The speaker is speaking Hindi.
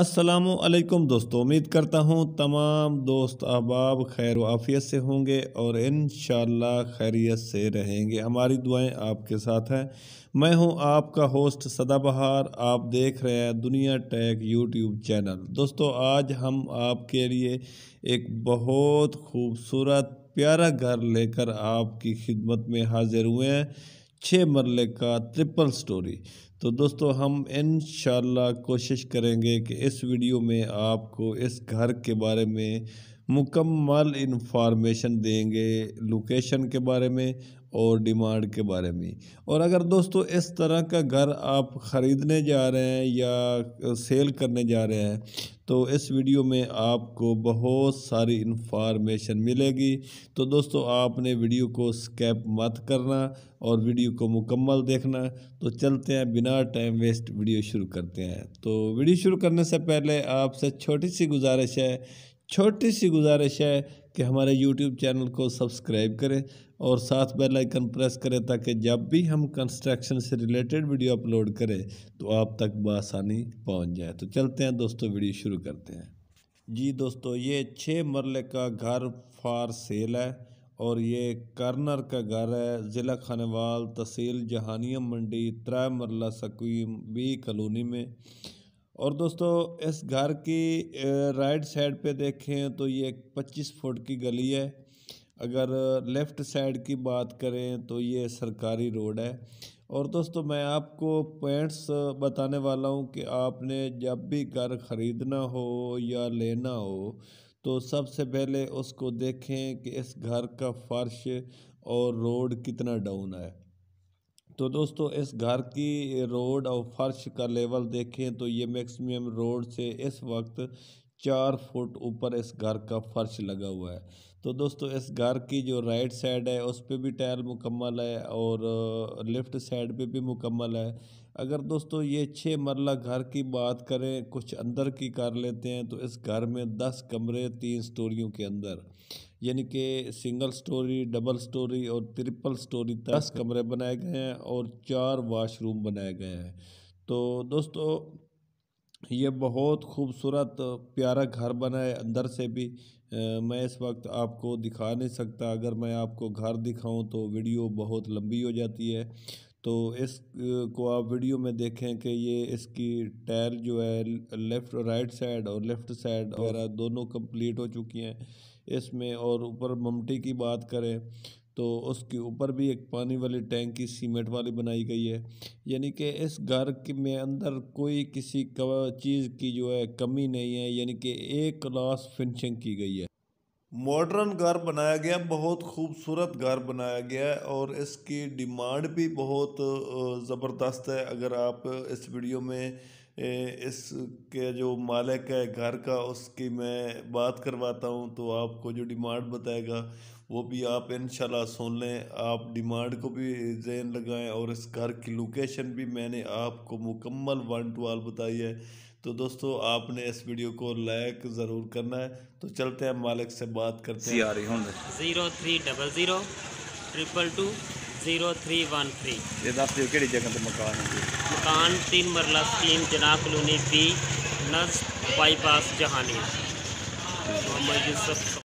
असलकुम दोस्तों उम्मीद करता हूँ तमाम दोस्त अहबाब खैर आफियत से होंगे और इन शैरियत से रहेंगे हमारी दुआएं आपके साथ हैं मैं हूं आपका होस्ट सदाबहार आप देख रहे हैं दुनिया टैग यूट्यूब चैनल दोस्तों आज हम आपके लिए एक बहुत खूबसूरत प्यारा घर लेकर आपकी खिदमत में हाजिर हुए हैं छः मरले का ट्रिपल स्टोरी तो दोस्तों हम इन कोशिश करेंगे कि इस वीडियो में आपको इस घर के बारे में मुकम्मल इन्फॉर्मेशन देंगे लोकेशन के बारे में और डिमांड के बारे में और अगर दोस्तों इस तरह का घर आप ख़रीदने जा रहे हैं या सेल करने जा रहे हैं तो इस वीडियो में आपको बहुत सारी इन्फॉर्मेशन मिलेगी तो दोस्तों आपने वीडियो को स्कैप मत करना और वीडियो को मुकम्मल देखना तो चलते हैं बिना टाइम वेस्ट वीडियो शुरू करते हैं तो वीडियो शुरू करने से पहले आपसे छोटी सी गुजारिश है छोटी सी गुजारिश है कि हमारे यूट्यूब चैनल को सब्सक्राइब करें और साथ बेल आइकन प्रेस करें ताकि जब भी हम कंस्ट्रक्शन से रिलेटेड वीडियो अपलोड करें तो आप तक बसानी पहुंच जाए तो चलते हैं दोस्तों वीडियो शुरू करते हैं जी दोस्तों ये छः मरले का घर फार सेल है और ये कर्नर का घर है ज़िला खानवाल तहसील जहानिया मंडी त्रा मरला सकीम बी कॉलोनी में और दोस्तों इस घर की राइट साइड पे देखें तो ये 25 फुट की गली है अगर लेफ़्ट साइड की बात करें तो ये सरकारी रोड है और दोस्तों मैं आपको पॉइंट्स बताने वाला हूँ कि आपने जब भी घर ख़रीदना हो या लेना हो तो सबसे पहले उसको देखें कि इस घर का फर्श और रोड कितना डाउन है तो दोस्तों इस घर की रोड और फर्श का लेवल देखें तो ये मैक्सिमम रोड से इस वक्त चार फुट ऊपर इस घर का फर्श लगा हुआ है तो दोस्तों इस घर की जो राइट साइड है उस पर भी टायर मुकम्मल है और लेफ्ट साइड पे भी मुकम्मल है अगर दोस्तों ये छः मरला घर की बात करें कुछ अंदर की कर लेते हैं तो इस घर में दस कमरे तीन स्टोरियों के अंदर यानी कि सिंगल स्टोरी डबल स्टोरी और ट्रिपल स्टोरी दस कमरे बनाए गए हैं और चार वाशरूम बनाए गए हैं तो दोस्तों ये बहुत खूबसूरत प्यारा घर बना है अंदर से भी मैं इस वक्त आपको दिखा नहीं सकता अगर मैं आपको घर दिखाऊं तो वीडियो बहुत लंबी हो जाती है तो इस को आप वीडियो में देखें कि ये इसकी टायर जो है लेफ़्ट राइट साइड और लेफ़्ट साइड वगैरह दोनों कंप्लीट हो चुकी हैं इसमें और ऊपर ममटी की बात करें तो उसके ऊपर भी एक पानी वाली टैंक की सीमेंट वाली बनाई गई है यानी कि इस घर में अंदर कोई किसी चीज़ की जो है कमी नहीं है यानी कि एक क्लास फिनिशिंग की गई है मॉडर्न घर बनाया गया बहुत खूबसूरत घर बनाया गया है और इसकी डिमांड भी बहुत ज़बरदस्त है अगर आप इस वीडियो में इसके जो मालिक है घर का उसकी मैं बात करवाता हूँ तो आपको जो डिमांड बताएगा वो भी आप इन सुन लें आप डिमांड को भी जहन लगाएं और इस घर की लोकेशन भी मैंने आपको मुकम्मल वन टू आल बताई है तो दोस्तों आपने इस वीडियो को लाइक ज़रूर करना है तो चलते हैं मालिक से बात करते हैं zero three double zero triple two zero three one three ये दस दियो कि जगह पर मकान है मकान तीन मरला स्कीम जना कलोनी बी नर्स बाईपास जहानी मोहम्मद यूसफ